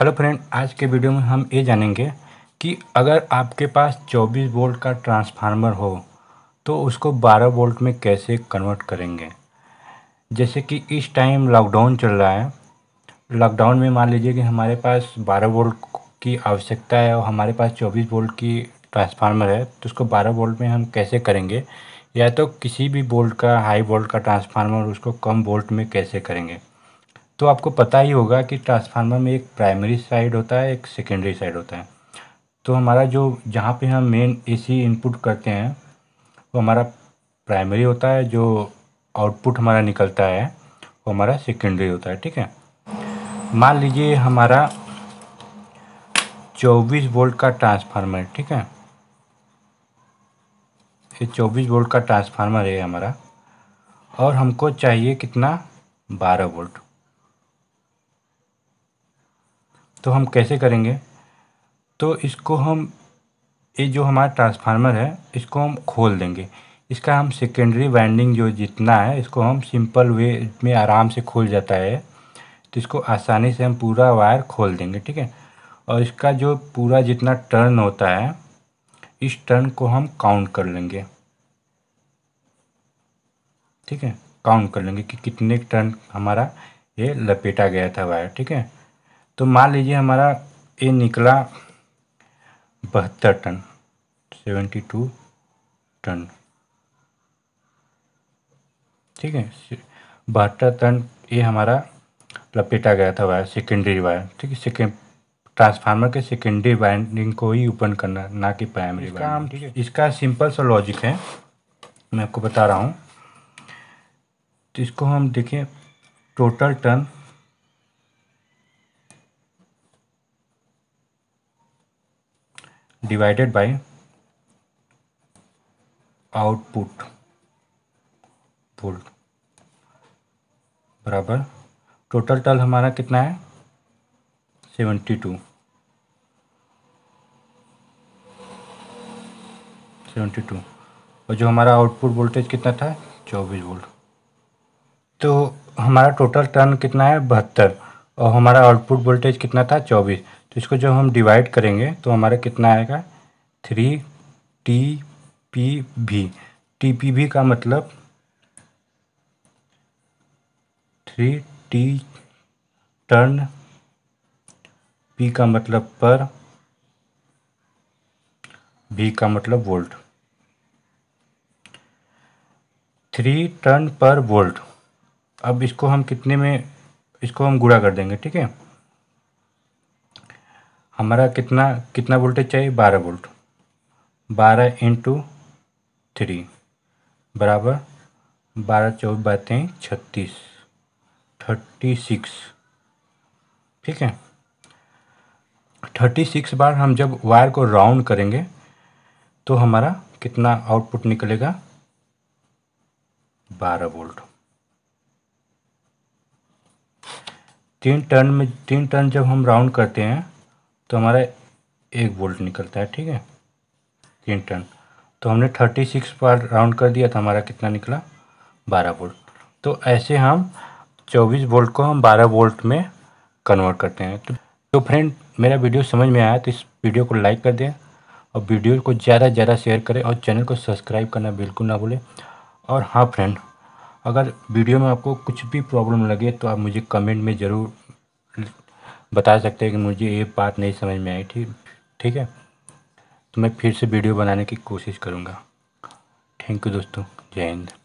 hello friend आज के video में हम ये जानेंगे कि अगर आपके पास 24 वोल्ट का ट्रांसफार्मर हो तो उसको 12 वोल्ट में कैसे कन्वर्ट करेंगे जैसे कि इस टाइम लॉकडाउन चल रहा है लॉकडाउन में मान लीजिए कि हमारे पास 12 वोल्ट की आवश्यकता है और हमारे पास 24 वोल्ट की ट्रांसफार्मर है तो उसको बारह वोल्ट में हम कैसे करेंगे या तो किसी भी वोल्ट का हाई वोल्ट का ट्रांसफार्मर उसको कम वोल्ट में कैसे करेंगे तो आपको पता ही होगा कि ट्रांसफार्मर में एक प्राइमरी साइड होता है एक सेकेंडरी साइड होता है तो हमारा जो जहाँ पे हम मेन एसी इनपुट करते हैं वो हमारा प्राइमरी होता है जो आउटपुट हमारा निकलता है वो हमारा सेकेंडरी होता है ठीक है मान लीजिए हमारा 24 वोल्ट का ट्रांसफार्मर ठीक है ये 24 वोल्ट का ट्रांसफार्मर है हमारा और हमको चाहिए कितना 12 वोल्ट तो हम कैसे करेंगे तो इसको हम ये जो हमारा ट्रांसफार्मर है इसको हम खोल देंगे इसका हम सेकेंडरी वाइंडिंग जो जितना है इसको हम सिंपल वे में आराम से खोल जाता है तो इसको आसानी से हम पूरा वायर खोल देंगे ठीक है और इसका जो पूरा जितना टर्न होता है इस टर्न को हम काउंट कर लेंगे ठीक है काउंट कर लेंगे कि कितने टर्न हमारा ये लपेटा गया था वायर ठीक है तो मान लीजिए हमारा ए निकला बहत्तर टन सेवेंटी टू टन ठीक है बहत्तर टन ये हमारा लपेटा गया था वायर सेकेंडरी वायर ठीक है सेकेंड ट्रांसफार्मर के सेकेंडरी वाइंडिंग को ही ओपन करना ना कि प्राइमरी ठीक है इसका सिंपल सा लॉजिक है मैं आपको बता रहा हूँ तो इसको हम देखें total turn divided by output volt बराबर टोटल टल हमारा कितना है सेवेंटी टू सेवेंटी टू और जो हमारा आउटपुट वोल्टेज कितना था चौबीस वोल्ट तो हमारा टोटल टर्न कितना है बहत्तर और हमारा आउटपुट वोल्टेज कितना था चौबीस तो इसको जब हम डिवाइड करेंगे तो हमारा कितना आएगा three T P V T P V का मतलब थ्री टी टर्न पी का मतलब पर भी का मतलब volt three turn per volt अब इसको हम कितने में इसको हम गुड़ा कर देंगे ठीक है हमारा कितना कितना वोल्टेज चाहिए बारह वोल्ट बारह इंटू थ्री बराबर बारह चौबीस बारह छत्तीस थर्टी सिक्स ठीक है थर्टी सिक्स बार हम जब वायर को राउंड करेंगे तो हमारा कितना आउटपुट निकलेगा बारह वोल्ट तीन टर्न में तीन टर्न जब हम राउंड करते हैं तो हमारा एक वोल्ट निकलता है ठीक है तीन टर्न तो हमने थर्टी सिक्स बार राउंड कर दिया तो हमारा कितना निकला बारह वोल्ट तो ऐसे हम चौबीस वोल्ट को हम बारह वोल्ट में कन्वर्ट करते हैं तो तो फ्रेंड मेरा वीडियो समझ में आया तो इस वीडियो को लाइक कर दें और वीडियो को ज़्यादा से ज़्यादा शेयर करें और चैनल को सब्सक्राइब करना बिल्कुल ना भूलें और हाँ फ्रेंड अगर वीडियो में आपको कुछ भी प्रॉब्लम लगे तो आप मुझे कमेंट में ज़रूर बता सकते हैं कि मुझे ये बात नहीं समझ में आई ठीक ठीक है तो मैं फिर से वीडियो बनाने की कोशिश करूँगा थैंक यू दोस्तों जय हिंद